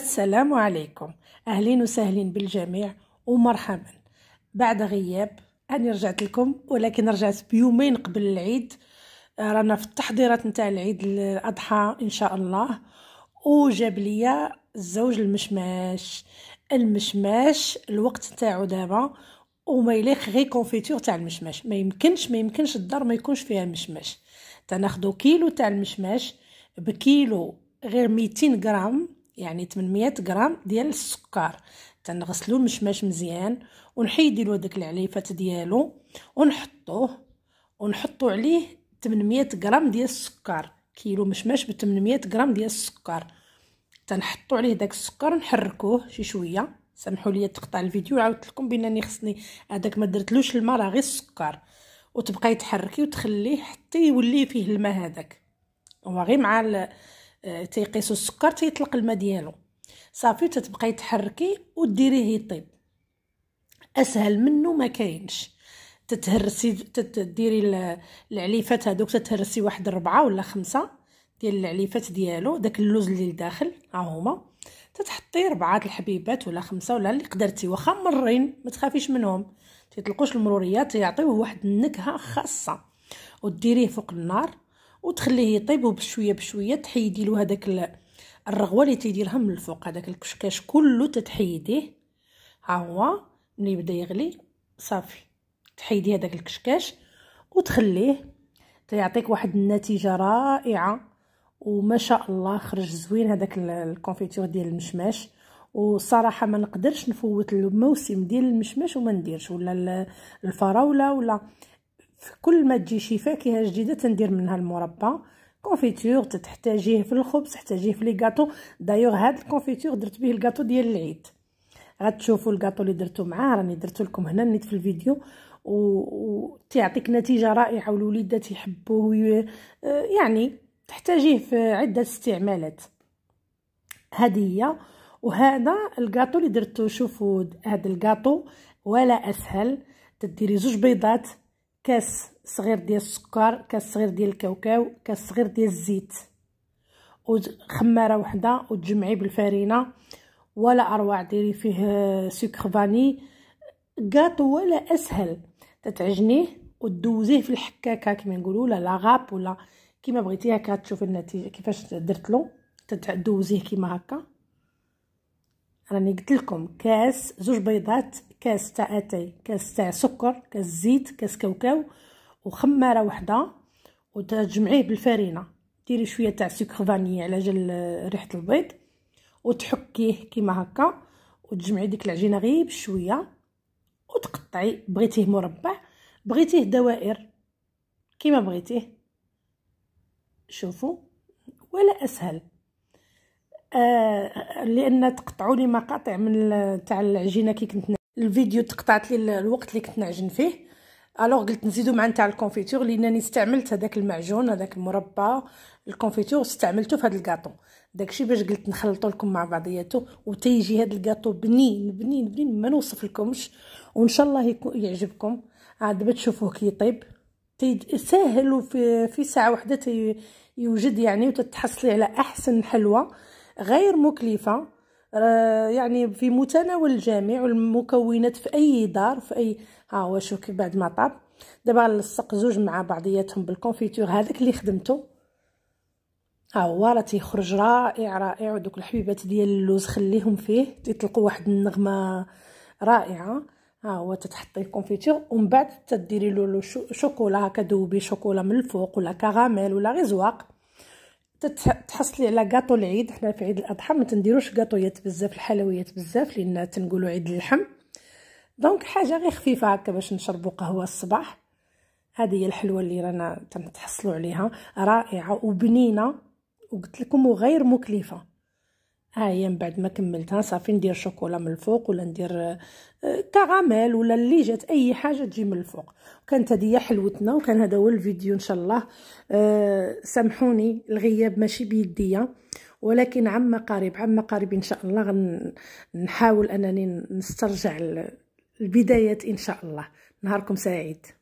السلام عليكم أهلين وسهلين بالجميع ومرحبا بعد غياب أنا رجعت لكم ولكن رجعت بيومين قبل العيد رانا في التحضيرات نتاع العيد الأضحى إن شاء الله وجاب ليا الزوج المشماش المشماش الوقت نتاعو دابا وما يليق غير كونفيتور تاع المشماش ما يمكنش ما يمكنش الدار ما يكونش فيها المشماش تناخدو كيلو تاع المشماش بكيلو غير 200 غرام يعني 800 غرام ديال السكر تنغسلو المشماش مزيان ونحيدلو داك العليفات ديالو ونحطوه ونحطو عليه 800 غرام ديال السكر كيلو مشماش ب 800 غرام ديال السكر تنحطو عليه داك السكر نحركوه شي شويه سامحوا لي تقطع الفيديو عاودت لكم بانني خصني هذاك ما درتلوش الماء راه غير السكر وتبقاي تحركي وتخليه حتى يولي فيه الماء هذاك هو غير مع تيقيسو السكر تيطلق الماء ديالو صافي تتبقاي تحركي وديريه يطيب اسهل منه ما كاينش تتهرسي تديري العليفات هذوك تتهرسي واحد ربعة ولا خمسة ديال العليفات ديالو داك اللوز اللي لداخل ها هما تتحطي ربعة الحبيبات ولا خمسة ولا اللي قدرتي واخا مرين ما تخافيش منهم تيطلقوش المروريات تيعطيوه واحد النكهه خاصه وديريه فوق النار وتخليه يطيب وبشويه بشويه تحيدي له هذاك الرغوه اللي تيديرها من الفوق هذاك الكشكاش كله تتحيديه ها هو ملي يبدا يغلي صافي تحيدي هذاك الكشكاش وتخليه تيعطيك واحد النتيجه رائعه وما شاء الله خرج زوين هذاك الكونفيتور ديال المشماش وصراحه ما نقدرش نفوت الموسم ديال المشماش وما نديرش ولا الفراوله ولا كل ما تجي شي فاكهه جديده تندير منها المربى كونفيتور تحتاجيه في الخبز تحتاجيه في لي كاطو دايوغ هاد الكونفيتور درت به الكاطو ديال العيد غتشوفوا الكاطو اللي درتو معاه راني درتو لكم هنا نيت في الفيديو و, و... تعطيك نتيجه رائعه والوليدات يحبوه آه، يعني تحتاجيه في عده استعمالات هذه هي وهذا الكاطو اللي درتو شوفوا هذا الكاطو ولا اسهل تديري زوج بيضات كاس صغير ديال السكر كاس صغير ديال الكاوكاو كاس صغير ديال الزيت وخماره وحده وتجمعي بالفرينه ولا اروع ديري فيه سكر فاني كاطو ولا اسهل تتعجنيه وتدوزيه في الحكاكه كما نقولوا ولا لاغاب ولا كما بغيتي هكا تشوفي النتيجه كيفاش درت له تدوزيه كما هكا راني قلت لكم كاس زوج بيضات كاس تاع اتاي كاس تاع سكر كاس زيت كاس كاوكاو وخماره وحده وتجمعيه بالفرينه ديري شويه تاع سكر فاني على جال ريحه البيض وتحكيه كيما هكا وتجمعي ديك العجينه غير بشويه وتقطعي بغيتيه مربع بغيتيه دوائر كيما بغيتيه شوفوا ولا اسهل آه لان تقطعوا لي مقاطع من تاع العجينه كي كنت الفيديو تقطعت لي الوقت اللي كنت نعجن فيه الوغ قلت نزيدو مع نتاع الكونفيتور لانني استعملت هذاك المعجون هذاك المربى الكونفيتور استعملته في هذا الكاطو داكشي باش قلت نخلطو لكم مع بعضياته وتيجي هذا الكاطو بنين بنين بنين ما نوصف لكمش وان شاء الله يعجبكم عاد دابا تشوفوه كيطيب ساهل وفي في ساعه واحده يوجد يعني وتتحصلي على احسن حلوى غير مكلفه يعني في متناول الجميع والمكونات في اي دار في اي ها هو شوف بعد ما طاب دابا غنلصق زوج مع بعضياتهم بالكونفيتور هذاك اللي خدمته ها هو راه تيخرج رائع رائع ودوك الحبيبات ديال اللوز خليهم فيه تيطلقوا واحد النغمه رائعه ها هو تتحطي الكونفيتور ومن بعد تديري له شوكولا هكا دوبي شوكولا من الفوق ولا كراميل ولا غير زواق تحصلي على كاطو العيد حنا في عيد الاضحى ما تنديروش كاطويات بزاف الحلويات بزاف لان تنقولوا عيد اللحم دونك حاجه غير خفيفه هكا باش نشربوا قهوه الصباح هذه هي الحلوه اللي رانا تنتحصلوا عليها رائعه وبنينه وقلت لكم وغير مكلفه ها هي من بعد ما كملتها صافي ندير شوكولا من الفوق ولا ندير آه، كراميل ولا اللي جات اي حاجه تجي من الفوق كانت هذه حلوتنا وكان هذا هو الفيديو ان شاء الله أه سامحوني الغياب ماشي بيديا ولكن عما قريب عما قريب ان شاء الله نحاول انني نسترجع البدايات ان شاء الله نهاركم سعيد